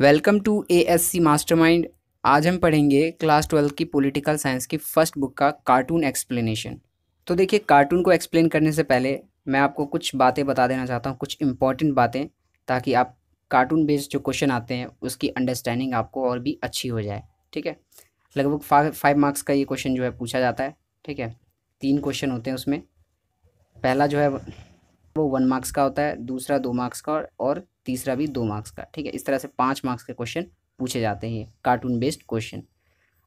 welcome to A S C Mastermind आज हम पढ़ेंगे क्लास ट्वेल्व की पॉलिटिकल साइंस की फर्स्ट बुक का कार्टून एक्सप्लेनेशन तो देखिए कार्टून को एक्सप्लेन करने से पहले मैं आपको कुछ बातें बता देना चाहता हूँ कुछ इंपॉर्टेंट बातें ताकि आप कार्टून बेस्ड जो क्वेश्चन आते हैं उसकी अंडरस्टैंडिंग आपको और भी अच्छी हो जाए ठीक है लगभग फाइव मार्क्स का ये क्वेश्चन जो है पूछा जाता है ठीक है तीन क्वेश्चन होते हैं उसमें पहला जो है वो वन मार्क्स का होता है दूसरा दो मार्क्स का और तीसरा भी दो मार्क्स का ठीक है इस तरह से पाँच मार्क्स के क्वेश्चन पूछे जाते हैं कार्टून बेस्ड क्वेश्चन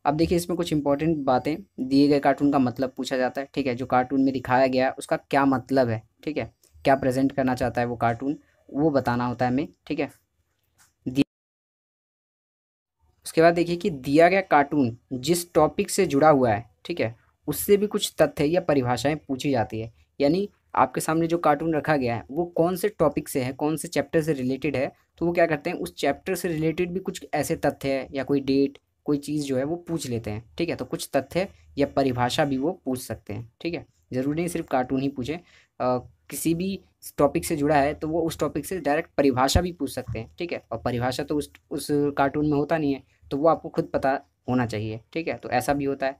अब देखिए इसमें कुछ इंपॉर्टेंट बातें दिए गए कार्टून का मतलब पूछा जाता है ठीक है जो कार्टून में दिखाया गया है उसका क्या मतलब है ठीक है क्या प्रेजेंट करना चाहता है वो कार्टून वो बताना होता है हमें ठीक है उसके बाद देखिए कि दिया गया कार्टून जिस टॉपिक से जुड़ा हुआ है ठीक है उससे भी कुछ तथ्य या परिभाषाएं पूछी जाती है यानी आपके सामने जो कार्टून रखा गया है वो कौन से टॉपिक से है कौन से चैप्टर से रिलेटेड है तो वो क्या करते हैं उस चैप्टर से रिलेटेड भी कुछ ऐसे तथ्य या कोई डेट कोई चीज़ जो है वो पूछ लेते हैं ठीक है तो कुछ तथ्य या परिभाषा भी वो पूछ सकते हैं ठीक है ज़रूरी नहीं सिर्फ कार्टून ही पूछें किसी भी टॉपिक से जुड़ा है तो वो उस टॉपिक से डायरेक्ट परिभाषा भी पूछ सकते हैं ठीक है और परिभाषा तो उस उस कार्टून में होता नहीं है तो वो आपको खुद पता होना चाहिए ठीक है तो ऐसा भी होता है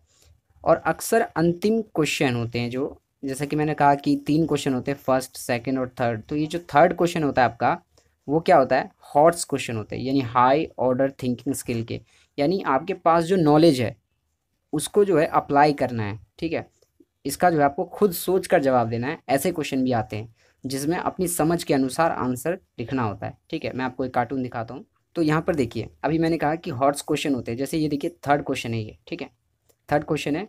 और अक्सर अंतिम क्वेश्चन होते हैं जो जैसा कि मैंने कहा कि तीन क्वेश्चन होते हैं फर्स्ट सेकेंड और थर्ड तो ये जो थर्ड क्वेश्चन होता है आपका वो क्या होता है हॉट्स क्वेश्चन होते हैं यानी हाई ऑर्डर थिंकिंग स्किल के यानी आपके पास जो नॉलेज है उसको जो है अप्लाई करना है ठीक है इसका जो है आपको खुद सोच कर जवाब देना है ऐसे क्वेश्चन भी आते हैं जिसमें अपनी समझ के अनुसार आंसर लिखना होता है ठीक है मैं आपको एक कार्टून दिखाता हूँ तो यहाँ पर देखिए अभी मैंने कहा कि हॉट्स क्वेश्चन होते हैं जैसे ये देखिए थर्ड क्वेश्चन है ये ठीक है थर्ड क्वेश्चन है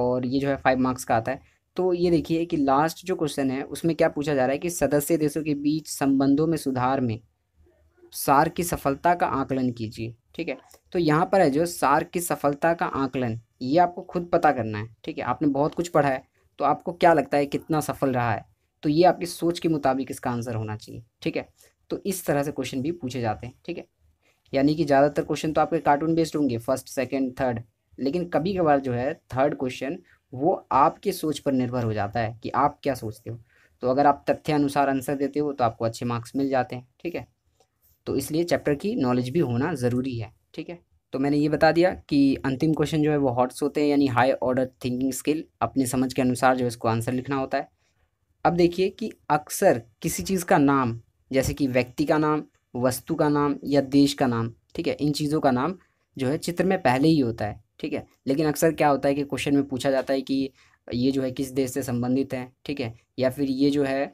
और ये जो है फाइव मार्क्स का आता है तो ये देखिए कि लास्ट जो क्वेश्चन है उसमें क्या पूछा जा रहा है कि सदस्य देशों के बीच संबंधों में सुधार में सार्क की सफलता का आकलन कीजिए ठीक है तो यहाँ पर है जो सार्क की सफलता का आकलन ये आपको खुद पता करना है ठीक है आपने बहुत कुछ पढ़ा है तो आपको क्या लगता है कितना सफल रहा है तो ये आपकी सोच के मुताबिक इसका आंसर होना चाहिए ठीक है तो इस तरह से क्वेश्चन भी पूछे जाते हैं ठीक है यानी कि ज़्यादातर क्वेश्चन तो आपके कार्टून बेस्ड होंगे फर्स्ट सेकेंड थर्ड लेकिन कभी कभार जो है थर्ड क्वेश्चन वो आपके सोच पर निर्भर हो जाता है कि आप क्या सोचते हो तो अगर आप तथ्य अनुसार आंसर देते हो तो आपको अच्छे मार्क्स मिल जाते हैं ठीक है तो इसलिए चैप्टर की नॉलेज भी होना ज़रूरी है ठीक है तो मैंने ये बता दिया कि अंतिम क्वेश्चन जो है वो हॉट्स होते हैं यानी हाई ऑर्डर थिंकिंग स्किल अपनी समझ के अनुसार जो इसको आंसर लिखना होता है अब देखिए कि अक्सर किसी चीज़ का नाम जैसे कि व्यक्ति का नाम वस्तु का नाम या देश का नाम ठीक है इन चीज़ों का नाम जो है चित्र में पहले ही होता है ठीक है लेकिन अक्सर क्या होता है कि क्वेश्चन में पूछा जाता है कि ये जो है किस देश से संबंधित है ठीक है या फिर ये जो है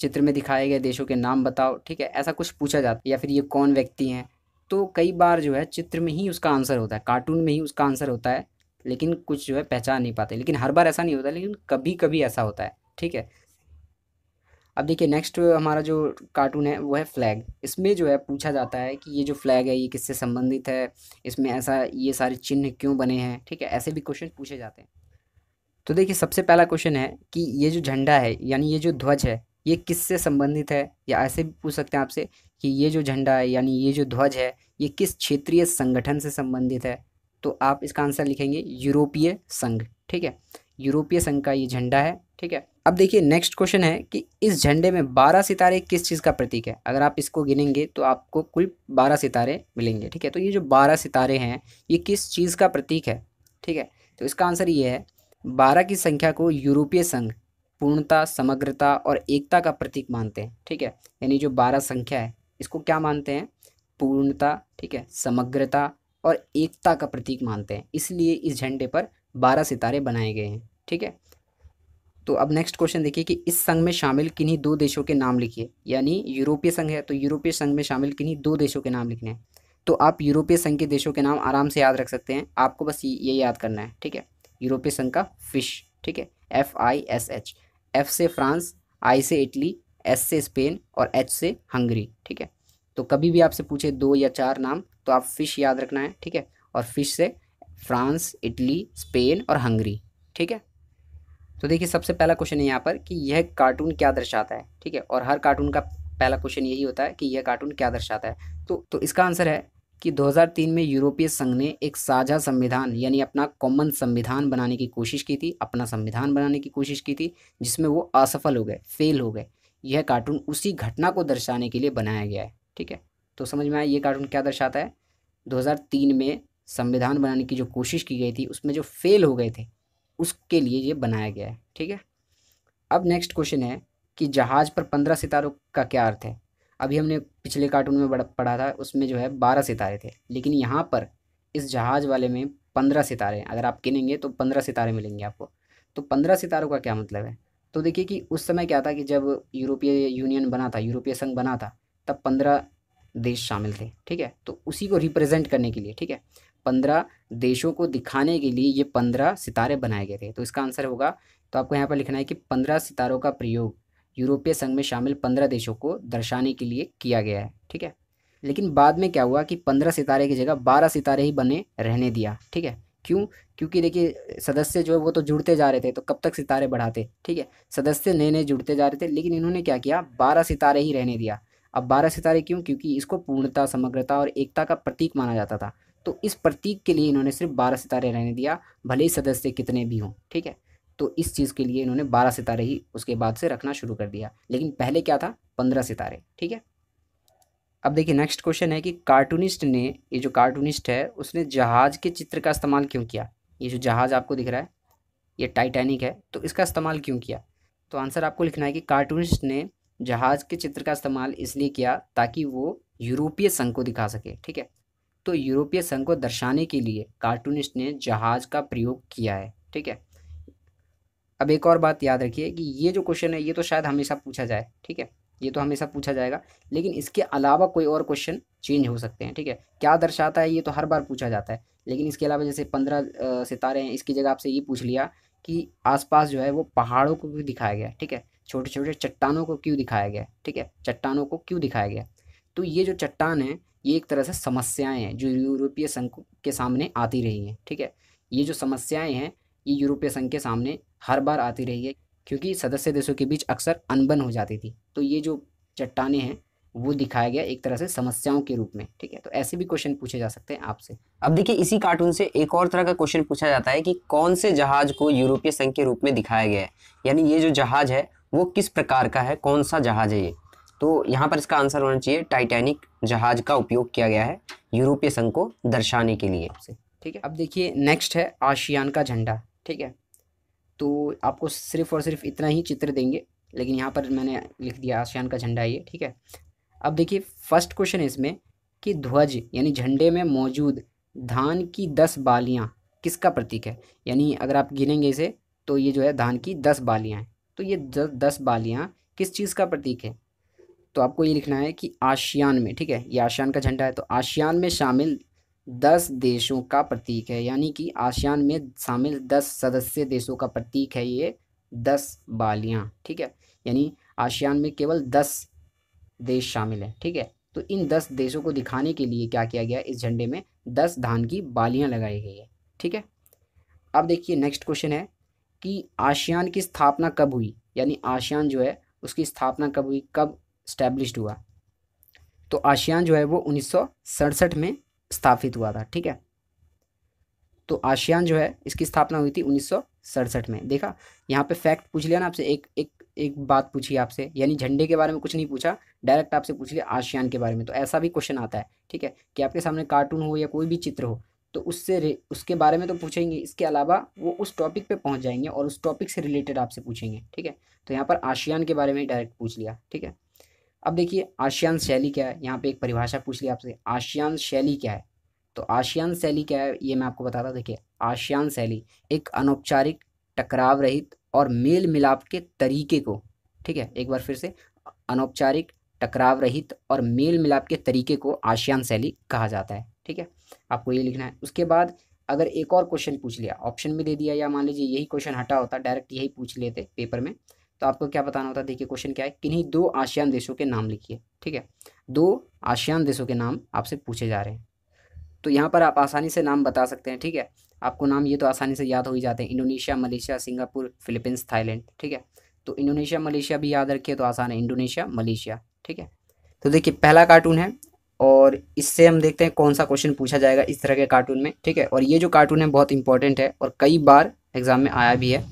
चित्र में दिखाए गए देशों के नाम बताओ ठीक है ऐसा कुछ पूछा जाता है या फिर ये कौन व्यक्ति हैं तो कई बार जो है चित्र में ही उसका आंसर होता है कार्टून में ही उसका आंसर होता है लेकिन कुछ जो है पहचान नहीं पाते लेकिन हर बार ऐसा नहीं होता लेकिन कभी कभी ऐसा होता है ठीक है अब देखिए नेक्स्ट हमारा जो कार्टून है वो है फ्लैग इसमें जो है पूछा जाता है कि ये जो फ्लैग है ये किससे संबंधित है इसमें ऐसा ये सारे चिन्ह क्यों बने हैं ठीक है ऐसे भी क्वेश्चन पूछे जाते हैं तो देखिए सबसे पहला क्वेश्चन है कि ये जो झंडा है यानी ये जो ध्वज है ये किससे संबंधित है या ऐसे भी पूछ सकते हैं आपसे कि ये जो झंडा है यानी ये जो ध्वज है ये किस क्षेत्रीय संगठन से संबंधित है तो आप इसका आंसर लिखेंगे यूरोपीय संघ ठीक है यूरोपीय संघ का ये झंडा है ठीक है अब देखिए नेक्स्ट क्वेश्चन है कि इस झंडे में बारह सितारे किस चीज़ का प्रतीक है अगर आप इसको गिनेंगे तो आपको कुल बारह सितारे मिलेंगे ठीक है तो ये जो बारह सितारे हैं ये किस चीज़ का प्रतीक है ठीक है तो इसका आंसर ये है बारह की संख्या को यूरोपीय संघ पूर्णता समग्रता और एकता का प्रतीक मानते हैं ठीक है यानी जो बारह संख्या है इसको क्या मानते हैं पूर्णता ठीक है समग्रता और एकता का प्रतीक मानते हैं इसलिए इस झंडे पर बारह सितारे बनाए गए हैं ठीक है तो अब नेक्स्ट क्वेश्चन देखिए कि इस संघ में शामिल किन्हीं दो देशों के नाम लिखिए यानी यूरोपीय संघ है तो यूरोपीय संघ में शामिल किन्हीं दो देशों के नाम लिखने हैं तो आप यूरोपीय संघ के देशों के नाम आराम से याद रख सकते हैं आपको बस ये याद करना है ठीक है यूरोपीय संघ का फिश ठीक है F I S H F से फ्रांस आई से इटली एस से स्पेन और एच से हंगरी ठीक है तो कभी भी आपसे पूछे दो या चार नाम तो आप फिश याद रखना है ठीक है और फिश से फ्रांस इटली स्पेन और हंगरी ठीक है तो देखिए सबसे पहला क्वेश्चन है यहाँ पर कि यह कार्टून क्या दर्शाता है ठीक है और हर कार्टून का पहला क्वेश्चन यही होता है कि यह कार्टून क्या दर्शाता है तो तो इसका आंसर है कि 2003 में यूरोपीय संघ ने एक साझा संविधान यानी अपना कॉमन संविधान बनाने की कोशिश की थी अपना संविधान बनाने की कोशिश की थी जिसमें वो असफल हो गए फेल हो गए यह कार्टून उसी घटना को दर्शाने के लिए बनाया गया है ठीक है तो समझ में आया ये कार्टून क्या दर्शाता है दो में संविधान बनाने की जो कोशिश की गई थी उसमें जो फेल हो गए थे उसके लिए ये बनाया गया है ठीक है अब नेक्स्ट क्वेश्चन है कि जहाज़ पर पंद्रह सितारों का क्या अर्थ है अभी हमने पिछले कार्टून में पढ़ा था उसमें जो है बारह सितारे थे लेकिन यहाँ पर इस जहाज़ वाले में पंद्रह सितारे अगर आप गिनेंगे तो पंद्रह सितारे मिलेंगे आपको तो पंद्रह सितारों का क्या मतलब है तो देखिए कि उस समय क्या था कि जब यूरोपीय यूनियन बना था यूरोपीय संघ बना था तब पंद्रह देश शामिल थे ठीक है तो उसी को रिप्रेजेंट करने के लिए ठीक है पंद्रह देशों को दिखाने के लिए ये पंद्रह सितारे बनाए गए थे तो इसका आंसर होगा तो आपको यहाँ पर लिखना है कि पंद्रह सितारों का प्रयोग यूरोपीय संघ में शामिल पंद्रह देशों को दर्शाने के लिए किया गया है ठीक है लेकिन बाद में क्या हुआ कि पंद्रह सितारे की जगह बारह सितारे ही बने रहने दिया ठीक है क्यों क्योंकि देखिए सदस्य जो है वो तो जुड़ते जा रहे थे तो कब तक सितारे बढ़ाते ठीक है सदस्य नए नए जुड़ते जा रहे थे लेकिन इन्होंने क्या किया बारह सितारे ही रहने दिया अब बारह सितारे क्यों क्योंकि इसको पूर्णता समग्रता और एकता का प्रतीक माना जाता था तो इस प्रतीक के लिए इन्होंने सिर्फ बारह सितारे रहने दिया भले ही सदस्य कितने भी हों ठीक है तो इस चीज़ के लिए इन्होंने बारह सितारे ही उसके बाद से रखना शुरू कर दिया लेकिन पहले क्या था पंद्रह सितारे ठीक है अब देखिए नेक्स्ट क्वेश्चन है कि कार्टूनिस्ट ने ये जो कार्टूनिस्ट है उसने जहाज के चित्र का इस्तेमाल क्यों किया ये जो जहाज आपको दिख रहा है ये टाइटैनिक है तो इसका इस्तेमाल क्यों किया तो आंसर आपको लिखना है कि कार्टूनिस्ट ने जहाज के चित्र का इस्तेमाल इसलिए किया ताकि वो यूरोपीय संघ को दिखा सके ठीक है तो यूरोपीय संघ को दर्शाने के लिए कार्टूनिस्ट ने जहाज का प्रयोग किया है ठीक है अब एक और बात याद रखिए कि ये जो क्वेश्चन है ये तो शायद हमेशा पूछा जाए ठीक है ये तो हमेशा पूछा जाएगा लेकिन इसके अलावा कोई और क्वेश्चन चेंज हो सकते हैं ठीक है क्या दर्शाता है ये तो हर बार पूछा जाता है लेकिन इसके अलावा जैसे पंद्रह सितारे हैं इसकी जगह आपसे ये पूछ लिया कि आसपास जो है वो पहाड़ों को क्यों दिखाया गया ठीक है छोटे छोटे चट्टानों को क्यों दिखाया गया ठीक है चट्टानों को क्यों दिखाया गया तो ये जो चट्टान है ये एक तरह से समस्याएं हैं जो यूरोपीय संघ के सामने आती रही हैं ठीक है ये जो समस्याएं हैं ये यूरोपीय संघ के सामने हर बार आती रही है क्योंकि सदस्य देशों के बीच अक्सर अनबन हो जाती थी तो ये जो चट्टाने हैं वो दिखाया गया एक तरह से समस्याओं के रूप में ठीक है तो ऐसे भी क्वेश्चन पूछे जा सकते हैं आपसे अब देखिए इसी कार्टून से एक और तरह का क्वेश्चन पूछा जाता है कि कौन से जहाज को यूरोपीय संघ के रूप में दिखाया गया है यानी ये जो जहाज है वो किस प्रकार का है कौन सा जहाज है ये तो यहाँ पर इसका आंसर होना चाहिए टाइटैनिक जहाज का उपयोग किया गया है यूरोपीय संघ को दर्शाने के लिए ठीक है अब देखिए नेक्स्ट है आशियान का झंडा ठीक है तो आपको सिर्फ और सिर्फ इतना ही चित्र देंगे लेकिन यहाँ पर मैंने लिख दिया आशियान का झंडा ये ठीक है अब देखिए फर्स्ट क्वेश्चन है इसमें कि ध्वज यानी झंडे में मौजूद धान की दस बालियाँ किसका प्रतीक है यानी अगर आप गिनेंगे इसे तो ये जो है धान की दस बालियाँ हैं तो ये दस बालियाँ किस चीज़ का प्रतीक है तो आपको ये लिखना है कि आशियान में ठीक है ये आशियान का झंडा है तो आशियान में शामिल दस देशों का प्रतीक है यानी कि आशियान में शामिल दस सदस्य देशों का प्रतीक है ये दस बालियाँ ठीक है यानी आशियान में केवल दस देश शामिल हैं ठीक है तो इन दस देशों को दिखाने के लिए क्या किया गया इस झंडे में दस धान की बालियाँ लगाई गई है ठीक है अब देखिए नेक्स्ट क्वेश्चन है कि आशियान की स्थापना कब हुई यानी आशियान जो है उसकी स्थापना कब हुई कब स्टैब्लिश हुआ तो आशियान जो है वो उन्नीस में स्थापित हुआ था ठीक है तो आशियान जो है इसकी स्थापना हुई थी उन्नीस में देखा यहाँ पे फैक्ट पूछ लिया ना आपसे एक एक एक बात पूछी आपसे यानी झंडे के बारे में कुछ नहीं पूछा डायरेक्ट आपसे पूछ लिया आशियान के बारे में तो ऐसा भी क्वेश्चन आता है ठीक है कि आपके सामने कार्टून हो या कोई भी चित्र हो तो उससे उसके बारे में तो पूछेंगे इसके अलावा वो उस टॉपिक पर पहुँच जाएंगे और उस टॉपिक से रिलेटेड आपसे पूछेंगे ठीक है तो यहाँ पर आशियान के बारे में डायरेक्ट पूछ लिया ठीक है अब देखिए आशियान शैली क्या है यहाँ पे एक परिभाषा पूछ ली आपसे आशियान शैली क्या है तो आशियान शैली क्या है ये मैं आपको बताता देखिए आशियान शैली एक अनौपचारिक टकराव रहित और मेल मिलाप के तरीके को ठीक है एक बार फिर से अनौपचारिक टकराव रहित और मेल मिलाप के तरीके को आशियान शैली कहा जाता है ठीक है आपको ये लिखना है उसके बाद अगर एक और क्वेश्चन पूछ लिया ऑप्शन में दे दिया या मान लीजिए यही क्वेश्चन हटा होता डायरेक्ट यही पूछ लेते पेपर में तो आपको क्या बताना होता है देखिए क्वेश्चन क्या है किन्हीं दो आसियान देशों के नाम लिखिए ठीक है दो आसियान देशों के नाम आपसे पूछे जा रहे हैं तो यहाँ पर आप आसानी से नाम बता सकते हैं ठीक है आपको नाम ये तो आसानी से याद हो ही जाते हैं Indonesia Malaysia Singapore Philippines Thailand ठीक है तो इंडोनेशिया मलेशिया भी याद रखिए तो आसान है इंडोनेशिया मलेशिया ठीक है तो देखिए पहला कार्टून है और इससे हम देखते हैं कौन सा क्वेश्चन पूछा जाएगा इस तरह के कार्टून में ठीक है और ये जो कार्टून है बहुत इंपॉर्टेंट है और कई बार एग्जाम में आया भी है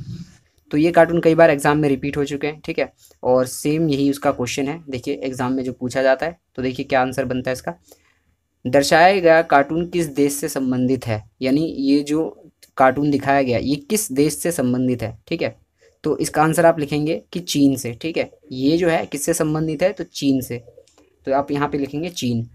तो ये कार्टून कई बार एग्जाम में रिपीट हो चुके हैं ठीक है और सेम यही उसका क्वेश्चन है देखिए एग्जाम में जो पूछा जाता है तो देखिए क्या आंसर बनता है इसका दर्शाया गया कार्टून किस देश से संबंधित है यानी ये जो कार्टून दिखाया गया ये किस देश से संबंधित है ठीक है तो इसका आंसर आप लिखेंगे कि चीन से ठीक है ये जो है किससे संबंधित है तो चीन से तो आप यहाँ पे लिखेंगे चीन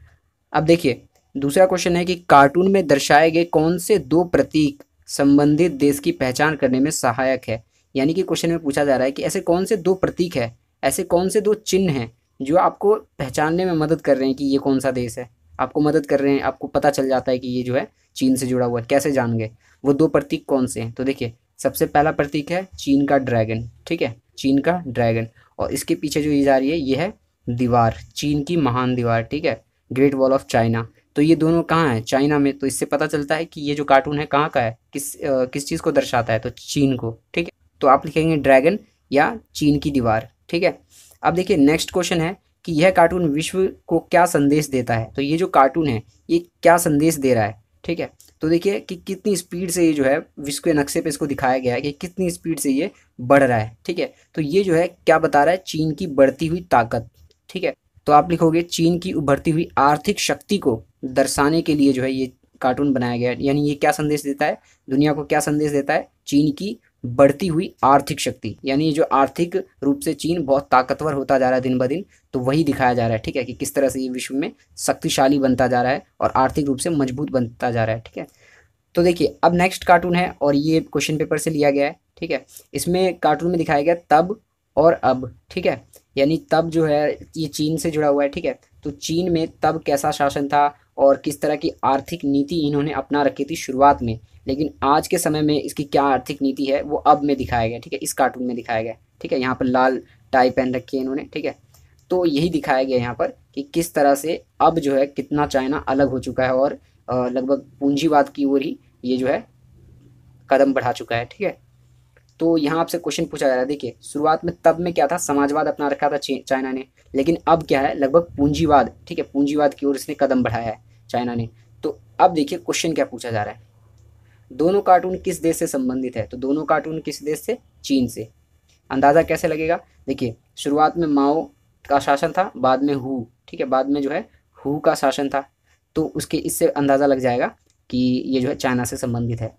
अब देखिए दूसरा क्वेश्चन है कि कार्टून में दर्शाए गए कौन से दो प्रतीक संबंधित देश की पहचान करने में सहायक है यानी कि क्वेश्चन में पूछा जा रहा है कि ऐसे कौन से दो प्रतीक है ऐसे कौन से दो चिन्ह हैं जो आपको पहचानने में मदद कर रहे हैं कि ये कौन सा देश है आपको मदद कर रहे हैं आपको पता चल जाता है कि ये जो है चीन से जुड़ा हुआ है कैसे जान गए वो दो प्रतीक कौन से हैं तो देखिए सबसे पहला प्रतीक है चीन का ड्रैगन ठीक है चीन का ड्रैगन और इसके पीछे जो ये जा रही है ये है दीवार चीन की महान दीवार ठीक है ग्रेट वॉल ऑफ चाइना तो ये दोनों कहाँ हैं चाइना में तो इससे पता चलता है कि ये जो कार्टून है कहाँ का है किस आ, किस चीज़ को दर्शाता है तो चीन को ठीक है तो आप लिखेंगे ड्रैगन या चीन की दीवार ठीक है अब देखिए नेक्स्ट क्वेश्चन है कि यह कार्टून विश्व को क्या संदेश देता है तो ये जो कार्टून है ये क्या संदेश दे रहा है ठीक है तो देखिए कि कितनी स्पीड से ये जो है विश्व के नक्शे पे इसको दिखाया गया है कि कितनी स्पीड से ये बढ़ रहा है ठीक है तो ये जो है क्या बता रहा है चीन की बढ़ती हुई ताकत ठीक है तो आप लिखोगे चीन की उभरती हुई आर्थिक शक्ति को दर्शाने के लिए जो है ये कार्टून बनाया गया है यानी ये क्या संदेश देता है दुनिया को क्या संदेश देता है चीन की बढ़ती हुई आर्थिक शक्ति यानी जो आर्थिक रूप से चीन बहुत ताकतवर होता जा रहा है दिन ब दिन तो वही दिखाया जा रहा है ठीक है कि किस तरह से ये विश्व में शक्तिशाली बनता जा रहा है और आर्थिक रूप से मजबूत बनता जा रहा है ठीक है तो देखिए अब नेक्स्ट कार्टून है और ये क्वेश्चन पेपर से लिया गया है ठीक है इसमें कार्टून में दिखाया गया तब और अब ठीक है यानी तब जो है ये चीन से जुड़ा हुआ है ठीक है तो चीन में तब कैसा शासन था और किस तरह की आर्थिक नीति इन्होंने अपना रखी थी शुरुआत में लेकिन आज के समय में इसकी क्या आर्थिक नीति है वो अब में दिखाया गया ठीक है इस कार्टून में दिखाया गया ठीक है यहाँ पर लाल टाई पहन रखी है इन्होंने ठीक है तो यही दिखाया गया यहाँ पर कि किस तरह से अब जो है कितना चाइना अलग हो चुका है और लगभग पूंजीवाद की ओर ही ये जो है कदम बढ़ा चुका है ठीक है तो यहाँ आपसे क्वेश्चन पूछा जा रहा है देखिए शुरुआत में तब में क्या था समाजवाद अपना रखा था चाइना ने लेकिन अब क्या है लगभग पूंजीवाद ठीक है पूंजीवाद की ओर इसने कदम बढ़ाया है चाइना ने तो अब देखिए क्वेश्चन क्या पूछा जा रहा है दोनों कार्टून किस देश से संबंधित है तो दोनों कार्टून किस देश से चीन से अंदाज़ा कैसे लगेगा देखिए शुरुआत में माओ का शासन था बाद में हु ठीक है बाद में जो है हु का शासन था तो उसके इससे अंदाज़ा लग जाएगा कि ये जो है चाइना से संबंधित है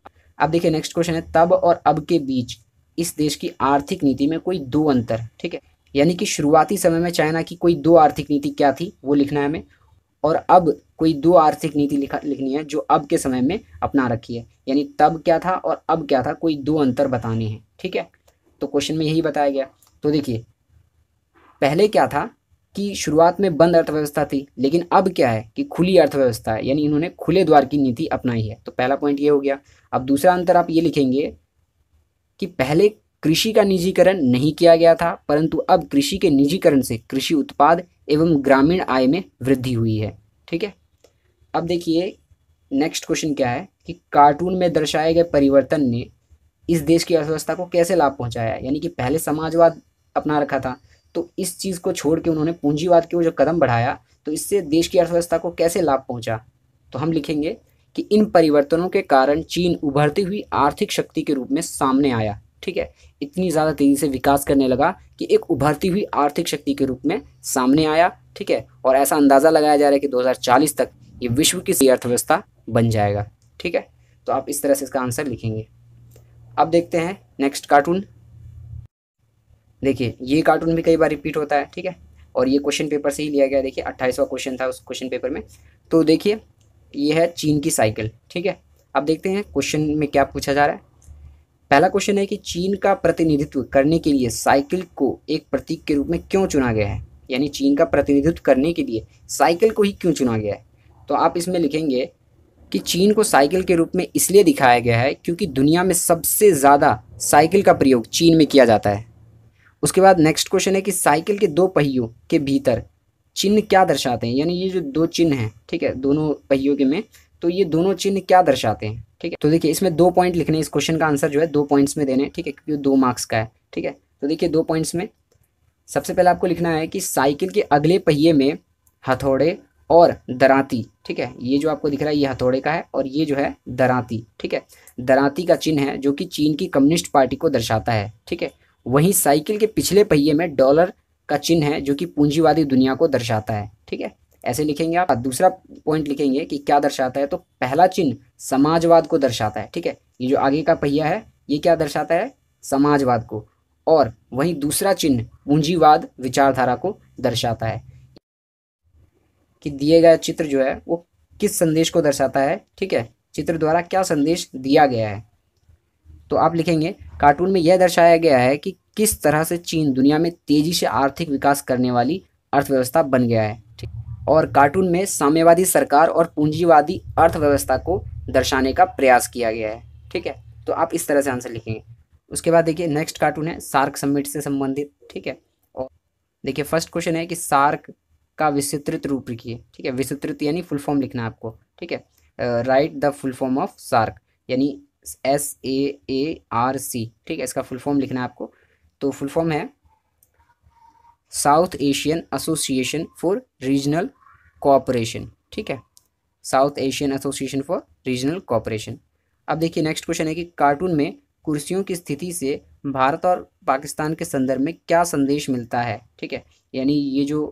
अब देखिए नेक्स्ट क्वेश्चन है तब और अब के बीच इस देश की आर्थिक नीति में कोई दो अंतर ठीक है यानी कि शुरुआती समय में चाइना की कोई दो आर्थिक नीति क्या थी वो लिखना है हमें और अब कोई दो आर्थिक नीति लिखा लिखनी है जो अब के समय में अपना रखी है यानी तब क्या था और अब क्या था कोई दो अंतर बताने हैं ठीक है तो क्वेश्चन में यही बताया गया तो देखिए पहले क्या था कि शुरुआत में बंद अर्थव्यवस्था थी लेकिन अब क्या है कि खुली अर्थव्यवस्था है यानी इन्होंने खुले द्वार की नीति अपनाई है तो पहला पॉइंट ये हो गया अब दूसरा अंतर आप ये लिखेंगे कि पहले कृषि का निजीकरण नहीं किया गया था परंतु अब कृषि के निजीकरण से कृषि उत्पाद एवं ग्रामीण आय में वृद्धि हुई है ठीक है अब देखिए नेक्स्ट क्वेश्चन क्या है कि कार्टून में दर्शाए गए परिवर्तन ने इस देश की अर्थव्यवस्था को कैसे लाभ पहुंचाया यानी कि पहले समाजवाद अपना रखा था तो इस चीज़ को छोड़ के उन्होंने पूंजीवाद की वो जो कदम बढ़ाया तो इससे देश की अर्थव्यवस्था को कैसे लाभ पहुंचा तो हम लिखेंगे कि इन परिवर्तनों के कारण चीन उभरती हुई आर्थिक शक्ति के रूप में सामने आया ठीक है इतनी ज़्यादा तेज़ी से विकास करने लगा कि एक उभरती हुई आर्थिक शक्ति के रूप में सामने आया ठीक है और ऐसा अंदाज़ा लगाया जा रहा है कि 2040 तक ये विश्व की अर्थव्यवस्था बन जाएगा ठीक है तो आप इस तरह से इसका आंसर लिखेंगे अब देखते हैं नेक्स्ट कार्टून देखिए ये कार्टून भी कई बार रिपीट होता है ठीक है और ये क्वेश्चन पेपर से ही लिया गया देखिए अट्ठाईसवा क्वेश्चन था उस क्वेश्चन पेपर में तो देखिए ये है चीन की साइकिल ठीक है अब देखते हैं क्वेश्चन में क्या पूछा जा रहा है पहला क्वेश्चन है कि चीन का प्रतिनिधित्व करने के लिए साइकिल को एक प्रतीक के रूप में क्यों चुना गया है यानी चीन का प्रतिनिधित्व करने के लिए साइकिल को ही क्यों चुना गया है तो आप इसमें लिखेंगे कि चीन को साइकिल के रूप में इसलिए दिखाया गया है क्योंकि दुनिया में सबसे ज़्यादा साइकिल का प्रयोग चीन में किया जाता है उसके बाद नेक्स्ट क्वेश्चन है कि साइकिल के दो पहियों के भीतर चिन्ह क्या दर्शाते हैं यानी ये जो दो चिन्ह हैं ठीक है दोनों पहियों के में तो ये दोनों चिन्ह क्या दर्शाते हैं ठीक है तो देखिए इसमें दो पॉइंट लिखने इस क्वेश्चन का आंसर जो है दो पॉइंट्स में देने ठीक है क्योंकि दो मार्क्स का है ठीक है तो देखिए दो पॉइंट्स में सबसे पहले आपको लिखना है कि साइकिल के अगले पहिए में हथौड़े और दराती ठीक है ये जो आपको दिख रहा है ये हथौड़े का है और ये जो है दराती ठीक है दराती का चिन्ह है जो कि चीन की कम्युनिस्ट पार्टी को दर्शाता है ठीक है वहीं साइकिल के पिछले पहिए में डॉलर का चिन्ह है जो कि पूंजीवादी दुनिया को दर्शाता है ठीक है ऐसे लिखेंगे आप दूसरा पॉइंट लिखेंगे कि क्या दर्शाता है तो पहला चिन्ह समाजवाद को दर्शाता है ठीक है ये जो आगे का पहिया है ये क्या दर्शाता है समाजवाद को और वहीं दूसरा चिन्ह पूंजीवाद विचारधारा को दर्शाता है कि दिए गए चित्र जो है वो किस संदेश को दर्शाता है ठीक है चित्र द्वारा क्या संदेश दिया गया है तो आप लिखेंगे कार्टून में यह दर्शाया गया है कि किस तरह से चीन दुनिया में तेजी से आर्थिक विकास करने वाली अर्थव्यवस्था बन गया है और कार्टून में साम्यवादी सरकार और पूंजीवादी अर्थव्यवस्था को दर्शाने का प्रयास किया गया है ठीक है तो आप इस तरह से आंसर लिखेंगे उसके बाद देखिए नेक्स्ट कार्टून है सार्क समिट से संबंधित ठीक है और देखिए फर्स्ट क्वेश्चन है कि सार्क का विस्तृत रूप लिखिए ठीक है विस्तृत यानी फुल फॉर्म लिखना है आपको ठीक है write the full form of SAARC यानी S A A R C ठीक है इसका फुल फॉर्म लिखना है आपको तो फुल फॉर्म है South Asian Association for Regional Cooperation ठीक है South Asian Association for Regional Cooperation अब देखिए नेक्स्ट क्वेश्चन है कि कार्टून में कुर्सियों की स्थिति से भारत और पाकिस्तान के संदर्भ में क्या संदेश मिलता है ठीक है यानी ये जो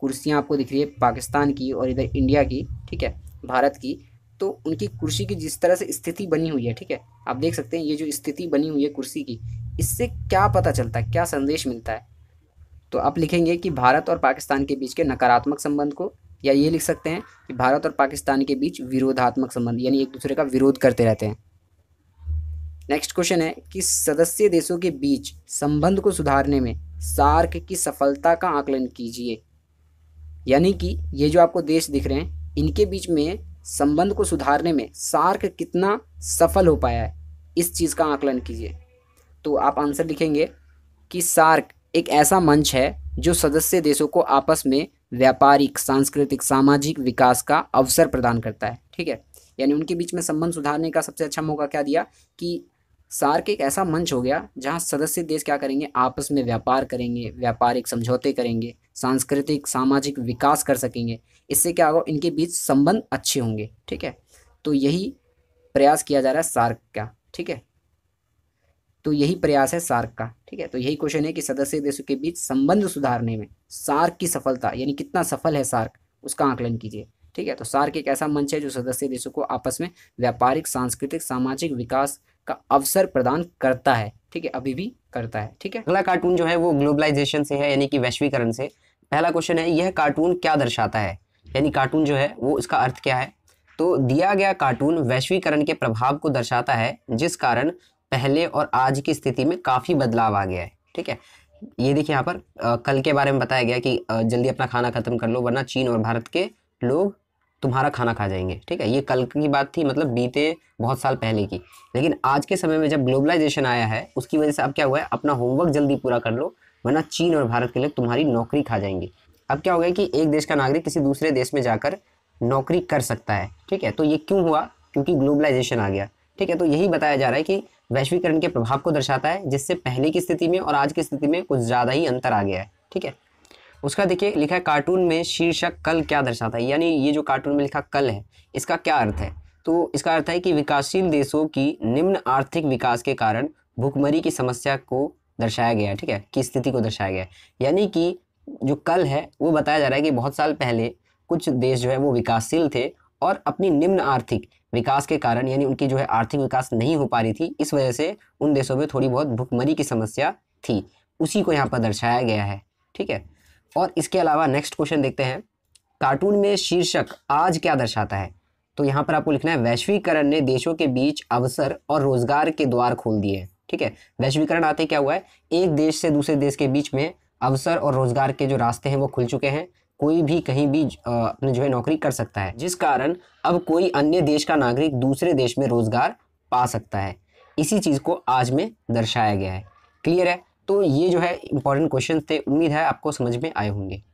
कुर्सियाँ आपको दिख रही है पाकिस्तान की और इधर इंडिया की ठीक है भारत की तो उनकी कुर्सी की जिस तरह से स्थिति बनी हुई है ठीक है आप देख सकते हैं ये जो स्थिति बनी हुई है कुर्सी की इससे क्या पता चलता है क्या संदेश मिलता है तो आप लिखेंगे कि भारत और पाकिस्तान के बीच के नकारात्मक संबंध को या ये लिख सकते हैं कि भारत और पाकिस्तान के बीच विरोधात्मक संबंध यानी एक दूसरे का विरोध करते रहते हैं नेक्स्ट क्वेश्चन है कि सदस्य देशों के बीच संबंध को सुधारने में सार्क की सफलता का आकलन कीजिए यानी कि ये जो आपको देश दिख रहे हैं इनके बीच में संबंध को सुधारने में सार्क कितना सफल हो पाया है इस चीज़ का आकलन कीजिए तो आप आंसर लिखेंगे कि सार्क एक ऐसा मंच है जो सदस्य देशों को आपस में व्यापारिक सांस्कृतिक सामाजिक विकास का अवसर प्रदान करता है ठीक है यानी उनके बीच में संबंध सुधारने का सबसे अच्छा मौका क्या दिया कि सार्क एक ऐसा मंच हो गया जहां सदस्य देश क्या करेंगे आपस में व्यापार करेंगे व्यापारिक समझौते करेंगे सांस्कृतिक सामाजिक विकास कर सकेंगे इससे क्या होगा इनके बीच संबंध अच्छे होंगे ठीक है तो यही प्रयास किया जा रहा है सार्क का ठीक है तो यही प्रयास है सार्क का ठीक है तो यही क्वेश्चन है कि सदस्य देशों के बीच संबंध सुधारने में सार्क की सफलता यानी कितना सफल है सार्क उसका आकलन कीजिए ठीक है तो सार्क एक ऐसा मंच है जो सदस्य देशों को आपस में व्यापारिक सांस्कृतिक सामाजिक विकास का अवसर प्रदान करता है ठीक है अभी भी करता है ठीक है अगला कार्टून जो है वो ग्लोबलाइजेशन से है यानी कि वैश्वीकरण से पहला क्वेश्चन है यह कार्टून क्या दर्शाता है यानी कार्टून जो है वो इसका अर्थ क्या है तो दिया गया कार्टून वैश्वीकरण के प्रभाव को दर्शाता है जिस कारण पहले और आज की स्थिति में काफ़ी बदलाव आ गया है ठीक है ये देखिए यहाँ पर आ, कल के बारे में बताया गया कि आ, जल्दी अपना खाना ख़त्म कर लो वरना चीन और भारत के लोग तुम्हारा खाना खा जाएंगे ठीक है ये कल की बात थी मतलब बीते बहुत साल पहले की लेकिन आज के समय में जब ग्लोबलाइजेशन आया है उसकी वजह से अब क्या हुआ है अपना होमवर्क जल्दी पूरा कर लो वरना चीन और भारत के लोग तुम्हारी नौकरी खा जाएंगे अब क्या हो गया कि एक देश का नागरिक किसी दूसरे देश में जाकर नौकरी कर सकता है ठीक है तो ये क्यों हुआ क्योंकि ग्लोबलाइजेशन आ गया ठीक है तो यही बताया जा रहा है कि वैश्वीकरण के प्रभाव को दर्शाता है जिससे पहले की स्थिति में और आज की स्थिति में कुछ ज़्यादा ही अंतर आ गया है ठीक है उसका देखिए लिखा है कार्टून में शीर्षक कल क्या दर्शाता है यानी ये जो कार्टून में लिखा कल है इसका क्या अर्थ है तो इसका अर्थ है कि विकासशील देशों की निम्न आर्थिक विकास के कारण भुखमरी की समस्या को दर्शाया गया है ठीक है की स्थिति को दर्शाया गया है यानी कि जो कल है वो बताया जा रहा है कि बहुत साल पहले कुछ देश जो है वो विकासशील थे और अपनी निम्न आर्थिक विकास के कारण यानी उनकी जो है आर्थिक विकास नहीं हो पा रही थी इस वजह से उन देशों में थोड़ी बहुत भुखमरी की समस्या थी उसी को यहाँ पर दर्शाया गया है ठीक है और इसके अलावा नेक्स्ट क्वेश्चन देखते हैं कार्टून में शीर्षक आज क्या दर्शाता है तो यहाँ पर आपको लिखना है वैश्वीकरण ने देशों के बीच अवसर और रोजगार के द्वार खोल दिए हैं ठीक है वैश्वीकरण आते क्या हुआ है एक देश से दूसरे देश के बीच में अवसर और रोजगार के जो रास्ते हैं वो खुल चुके हैं कोई भी कहीं भी अपने जो है नौकरी कर सकता है जिस कारण अब कोई अन्य देश का नागरिक दूसरे देश में रोज़गार पा सकता है इसी चीज़ को आज में दर्शाया गया है क्लियर है तो ये जो है इंपॉर्टेंट क्वेश्चन थे उम्मीद है आपको समझ में आए होंगे